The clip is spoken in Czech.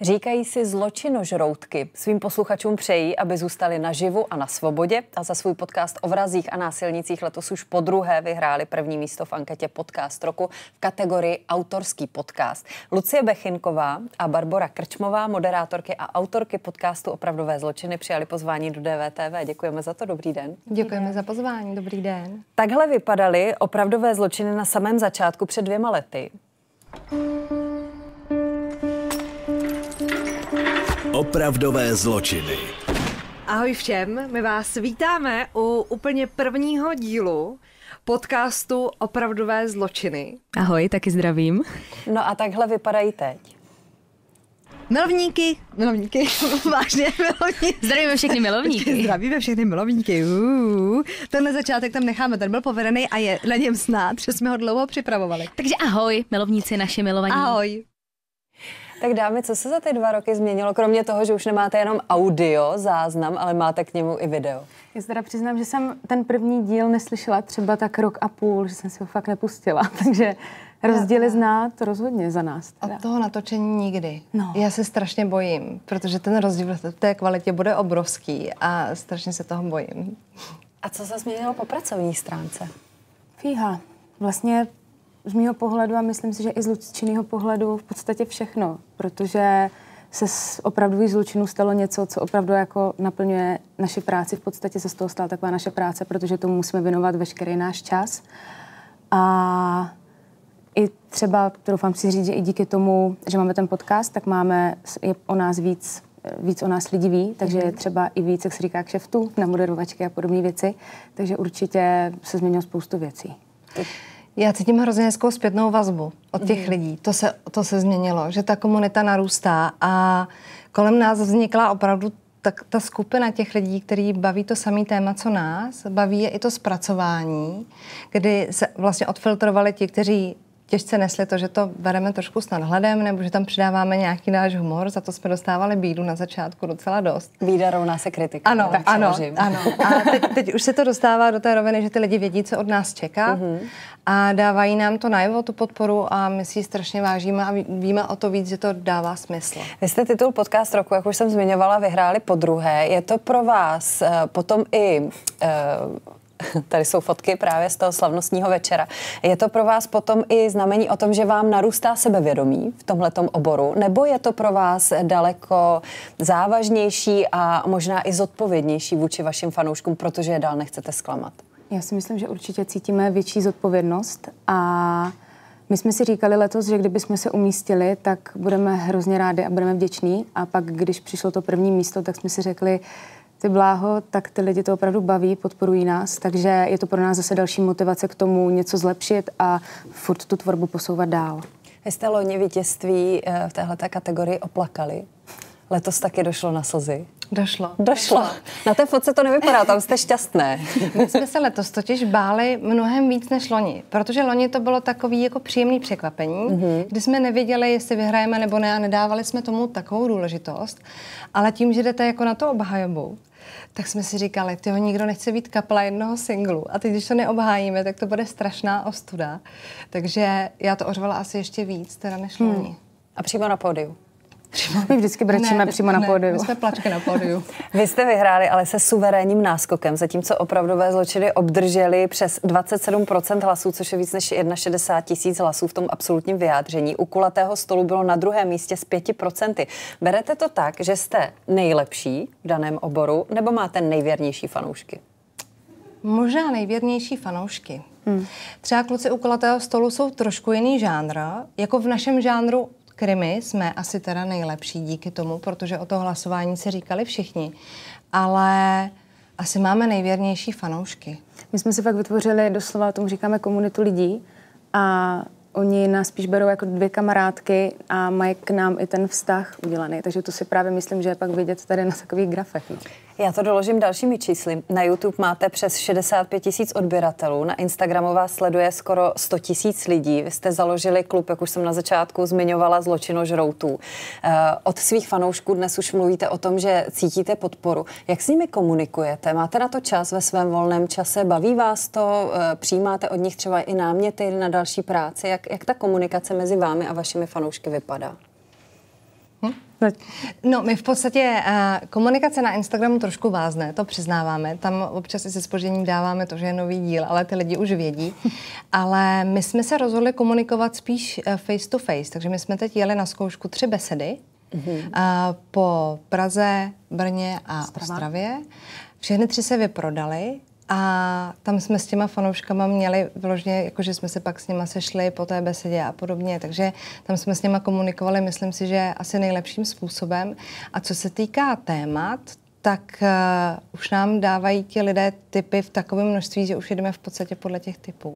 Říkají si zločinožroutky. Svým posluchačům přejí, aby zůstali naživu a na svobodě a za svůj podcast o vrazích a násilnicích letos už po druhé vyhráli první místo v anketě Podcast roku v kategorii Autorský podcast. Lucie Bechinková a Barbora Krčmová, moderátorky a autorky podcastu Opravdové zločiny, přijali pozvání do DVTV. Děkujeme za to, dobrý den. Děkujeme za pozvání, dobrý den. Takhle vypadaly opravdové zločiny na samém začátku před dvěma lety. Mm. Opravdové zločiny. Ahoj všem, my vás vítáme u úplně prvního dílu podcastu Opravdové zločiny. Ahoj, taky zdravím. No a takhle vypadají teď. Milovníky, milovníky, vážně milovníky. Zdravíme všechny milovníky. Zdravíme všechny milovníky. Uuu. Tenhle začátek tam necháme, ten byl povedený a je na něm snad, že jsme ho dlouho připravovali. Takže ahoj, milovníci naše milovaní. Ahoj. Tak dámy, co se za ty dva roky změnilo, kromě toho, že už nemáte jenom audio záznam, ale máte k němu i video? Já se teda přiznám, že jsem ten první díl neslyšela třeba tak rok a půl, že jsem si ho fakt nepustila, takže je znát rozhodně za nás. Teda. Od toho natočení nikdy. No. Já se strašně bojím, protože ten rozdíl v té kvalitě bude obrovský a strašně se toho bojím. A co se změnilo po pracovní stránce? Fíha. Vlastně z mého pohledu a myslím si, že i z Lučinýho pohledu v podstatě všechno, protože se z z zločinů stalo něco, co opravdu jako naplňuje naši práci, v podstatě se z toho stala taková naše práce, protože tomu musíme věnovat veškerý náš čas. A i třeba, doufám si říct, že i díky tomu, že máme ten podcast, tak máme, je o nás víc víc o nás lidí ví, takže je mhm. třeba i víc, jak se říká, kšeftů na moderovačky a podobné věci. Takže určitě se změnilo spoustu věcí. Já cítím hrozně hezkou zpětnou vazbu od těch mm. lidí. To se, to se změnilo, že ta komunita narůstá a kolem nás vznikla opravdu tak ta skupina těch lidí, který baví to samý téma, co nás, baví je i to zpracování, kdy se vlastně odfiltrovali ti, kteří těžce nesli to, že to bereme trošku s nadhledem, nebo že tam přidáváme nějaký náš humor, za to jsme dostávali bídu na začátku docela dost. Bída rovná se kritika. Ano, tak ano, ano. A teď, teď už se to dostává do té roviny, že ty lidi vědí, co od nás čeká mm-hmm. a dávají nám to najevo, tu podporu a my si ji strašně vážíme a víme o to víc, že to dává smysl. Vy jste titul podcast roku, jak už jsem zmiňovala, vyhráli po druhé. Je to pro vás eh, potom i... Uh, Tady jsou fotky právě z toho slavnostního večera. Je to pro vás potom i znamení o tom, že vám narůstá sebevědomí v tomhletom oboru, nebo je to pro vás daleko závažnější a možná i zodpovědnější vůči vašim fanouškům, protože je dál nechcete zklamat? Já si myslím, že určitě cítíme větší zodpovědnost a my jsme si říkali letos, že kdyby jsme se umístili, tak budeme hrozně rádi a budeme vděční. A pak, když přišlo to první místo, tak jsme si řekli, ty bláho, tak ty lidi to opravdu baví, podporují nás, takže je to pro nás zase další motivace k tomu něco zlepšit a furt tu tvorbu posouvat dál. Vy jste loni vítězství eh, v této kategorii oplakali. Letos taky došlo na slzy. Došlo. Došlo. Na té fotce to nevypadá, tam jste šťastné. My jsme se letos totiž báli mnohem víc než loni, protože loni to bylo takový jako příjemný překvapení, mm-hmm. kdy jsme nevěděli, jestli vyhrajeme nebo ne a nedávali jsme tomu takovou důležitost. Ale tím, že jdete jako na to obhajobu, tak jsme si říkali, ty nikdo nechce být kapla jednoho singlu. A teď, když to neobhájíme, tak to bude strašná ostuda. Takže já to ořvala asi ještě víc, teda než hmm. loni. Hmm. A přímo na pódiu. Přímo. My vždycky brečíme ne, přímo ne, na pódiu. My jsme plačky na pódiu. Vy jste vyhráli, ale se suverénním náskokem, zatímco opravdové zločiny obdrželi přes 27% hlasů, což je víc než 61 tisíc hlasů v tom absolutním vyjádření. U kulatého stolu bylo na druhém místě s 5%. Berete to tak, že jste nejlepší v daném oboru, nebo máte nejvěrnější fanoušky? Možná nejvěrnější fanoušky. Hmm. Třeba kluci u kulatého stolu jsou trošku jiný žánr. Jako v našem žánru Krymy jsme asi teda nejlepší díky tomu, protože o to hlasování se říkali všichni. Ale asi máme nejvěrnější fanoušky. My jsme si fakt vytvořili, doslova tomu říkáme komunitu lidí a oni nás spíš berou jako dvě kamarádky a mají k nám i ten vztah udělaný. Takže to si právě myslím, že je pak vidět tady na takových grafech. No. Já to doložím dalšími čísly. Na YouTube máte přes 65 tisíc odběratelů, na Instagramu vás sleduje skoro 100 tisíc lidí. Vy jste založili klub, jak už jsem na začátku zmiňovala, žroutů. Eh, od svých fanoušků dnes už mluvíte o tom, že cítíte podporu. Jak s nimi komunikujete? Máte na to čas ve svém volném čase? Baví vás to? Eh, přijímáte od nich třeba i náměty na další práci? Jak, jak ta komunikace mezi vámi a vašimi fanoušky vypadá? No, my v podstatě uh, komunikace na Instagramu trošku vázne, to přiznáváme. Tam občas i se spožením dáváme to, že je nový díl, ale ty lidi už vědí. ale my jsme se rozhodli komunikovat spíš uh, face to face, takže my jsme teď jeli na zkoušku tři besedy uh, po Praze, Brně a Ostrava. Ostravě. Všechny tři se vyprodaly. A tam jsme s těma fanouškama měli vložně, jakože jsme se pak s nima sešli po té besedě a podobně, takže tam jsme s nima komunikovali, myslím si, že asi nejlepším způsobem. A co se týká témat, tak uh, už nám dávají ti lidé typy v takovém množství, že už jdeme v podstatě podle těch typů.